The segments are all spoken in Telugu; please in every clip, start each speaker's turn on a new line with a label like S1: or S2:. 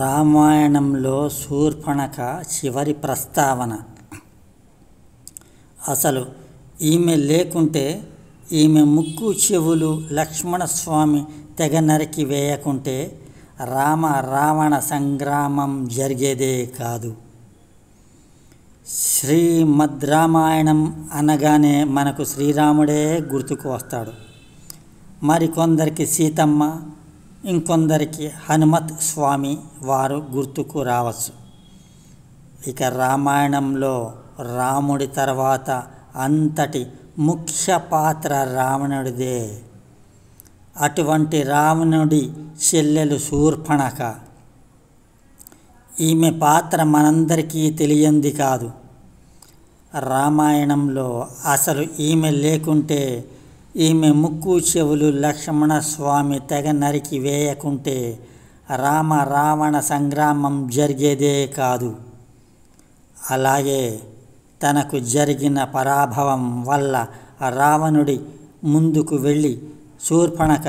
S1: రామాయణంలో శూర్పణఖ చివరి ప్రస్తావన అసలు ఈమె లేకుంటే ఈమె ముక్కు చెవులు లక్ష్మణస్వామి తెగ నరికి వేయకుంటే రామ రావణ సంగ్రామం జరిగేదే కాదు శ్రీమద్ రామాయణం అనగానే మనకు శ్రీరాముడే గుర్తుకు వస్తాడు మరికొందరికి సీతమ్మ ఇంకొందరికి హనుమత్ స్వామి వారు గుర్తుకు రావచ్చు ఇక రామాయణంలో రాముడి తర్వాత అంతటి ముఖ్య పాత్ర రావణుడిదే అటువంటి రావణుడి చెల్లెలు శూర్పణక ఈమె పాత్ర మనందరికీ తెలియంది కాదు రామాయణంలో అసలు ఈమె లేకుంటే ఈమె ముక్కు చెవులు లక్ష్మణ స్వామి తెగ నరికి వేయకుంటే రామ రావణ సంగ్రామం జరిగేదే కాదు అలాగే తనకు జరిగిన పరాభవం వల్ల రావణుడి ముందుకు వెళ్ళి శూర్పణక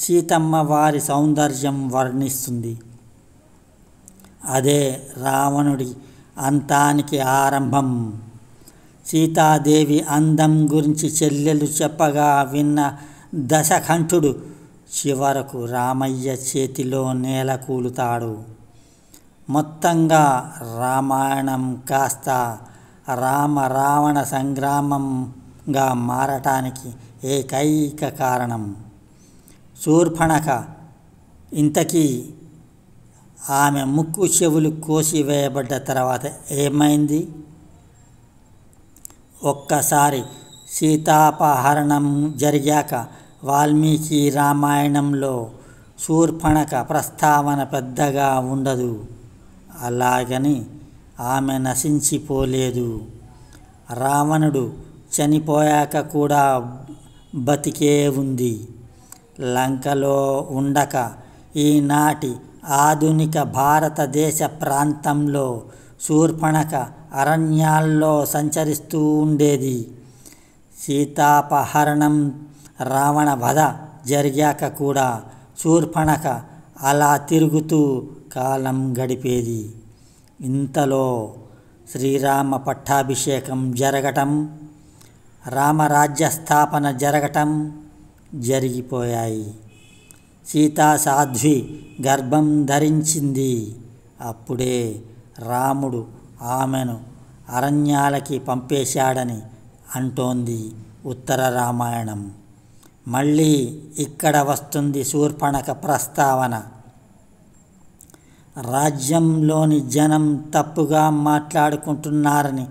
S1: సీతమ్మ వారి సౌందర్యం వర్ణిస్తుంది అదే రావణుడి అంతానికి ఆరంభం సీతాదేవి అందం గురించి చెల్లెలు చెప్పగా విన్న దశకంఠుడు చివరకు రామయ్య చేతిలో నేల కూలుతాడు మొత్తంగా రామాయణం కాస్త రామ రావణ సంగ్రామంగా మారటానికి ఏకైక కారణం శూర్పణక ఇంతకీ ఆమె ముక్కు చెవులు కోసివేయబడ్డ తర్వాత ఏమైంది ఒక్కసారి సీతాపహరణం జరిగాక వాల్మీకి రామాయణంలో శూర్పణఖ ప్రస్తావన పెద్దగా ఉండదు అలాగని ఆమె నశించిపోలేదు రావణుడు చనిపోయాక కూడా బతికే ఉంది లంకలో ఉండక ఈనాటి ఆధునిక భారతదేశ ప్రాంతంలో శూర్పణఖ అరణ్యాల్లో సంచరిస్తూ ఉండేది సీతాపహరణం రావణ వధ జరిగాక కూడా శూర్పణఖ అలా తిరుగుతూ కాలం గడిపేది ఇంతలో శ్రీరామ పట్టాభిషేకం జరగటం రామరాజ్య స్థాపన జరగటం జరిగిపోయాయి సీతా సాధ్వి గర్భం ధరించింది అప్పుడే రాముడు ఆమెను అరణ్యాలకి పంపేశాడని అంటోంది ఉత్తర రామాయణం మళ్ళీ ఇక్కడ వస్తుంది శూర్పణఖ ప్రస్తావన రాజ్యంలోని జనం తప్పుగా మాట్లాడుకుంటున్నారని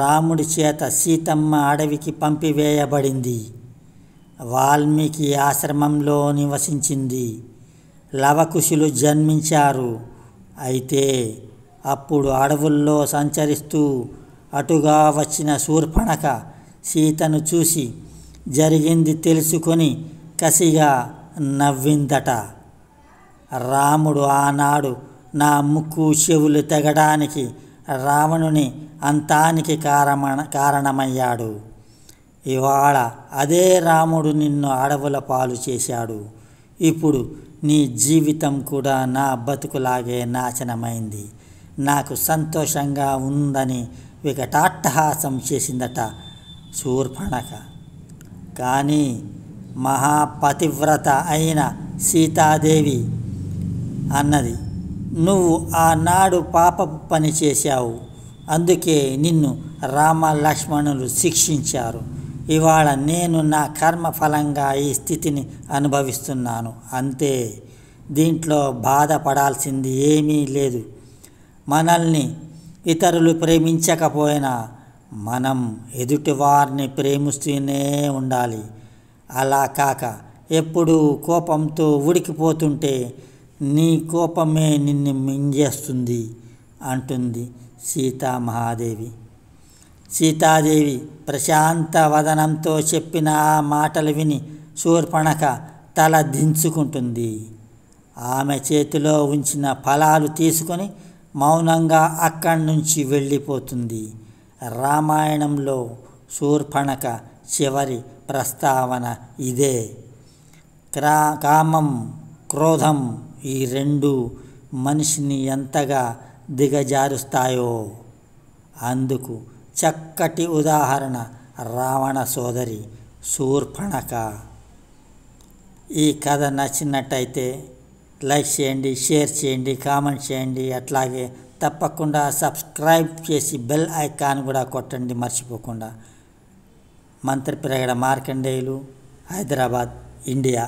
S1: రాముడి చేత సీతమ్మ అడవికి పంపివేయబడింది వాల్మీకి ఆశ్రమంలో నివసించింది లవకుశులు జన్మించారు అయితే అప్పుడు అడవుల్లో సంచరిస్తూ అటుగా వచ్చిన శూర్పణఖ సీతను చూసి జరిగింది తెలుసుకొని కసిగా నవ్విందట రాముడు ఆనాడు నా ముక్కు చెవులు తెగడానికి రావణుని అంతానికి కారమణ కారణమయ్యాడు ఇవాళ అదే రాముడు నిన్ను అడవుల పాలు చేశాడు ఇప్పుడు నీ జీవితం కూడా నా బతుకులాగే నాశనమైంది నాకు సంతోషంగా ఉందని వికటాట్టహాసం చేసిందట శూర్పణక కానీ మహాపతివ్రత అయిన సీతాదేవి అన్నది నువ్వు ఆనాడు పాపపు పని చేశావు అందుకే నిన్ను రామ లక్ష్మణులు శిక్షించారు ఇవాళ నేను నా కర్మ ఫలంగా ఈ స్థితిని అనుభవిస్తున్నాను అంతే దీంట్లో బాధపడాల్సింది ఏమీ లేదు మనల్ని ఇతరులు ప్రేమించకపోయినా మనం ఎదుటివారిని ప్రేమిస్తూనే ఉండాలి అలా కాక ఎప్పుడూ కోపంతో ఉడికిపోతుంటే నీ కోపమే నిన్ను మింగేస్తుంది అంటుంది సీతామహాదేవి సీతాదేవి ప్రశాంత వదనంతో చెప్పిన ఆ మాటలు విని శూర్పణక తల దించుకుంటుంది ఆమె చేతిలో ఉంచిన ఫలాలు తీసుకొని మౌనంగా అక్కడి నుంచి వెళ్ళిపోతుంది రామాయణంలో శూర్పణక చివరి ప్రస్తావన ఇదే క్రా కామం క్రోధం ఈ రెండు మనిషిని ఎంతగా దిగజారుస్తాయో అందుకు చక్కటి ఉదాహరణ రావణ సోదరి శూర్పణక ఈ కథ నచ్చినట్టయితే లైక్ చేయండి షేర్ చేయండి కామెంట్ చేయండి అట్లాగే తప్పకుండా సబ్స్క్రైబ్ చేసి బెల్ ఐకాన్ కూడా కొట్టండి మర్చిపోకుండా మంత్రి పెరగడ మార్కండేయులు హైదరాబాద్ ఇండియా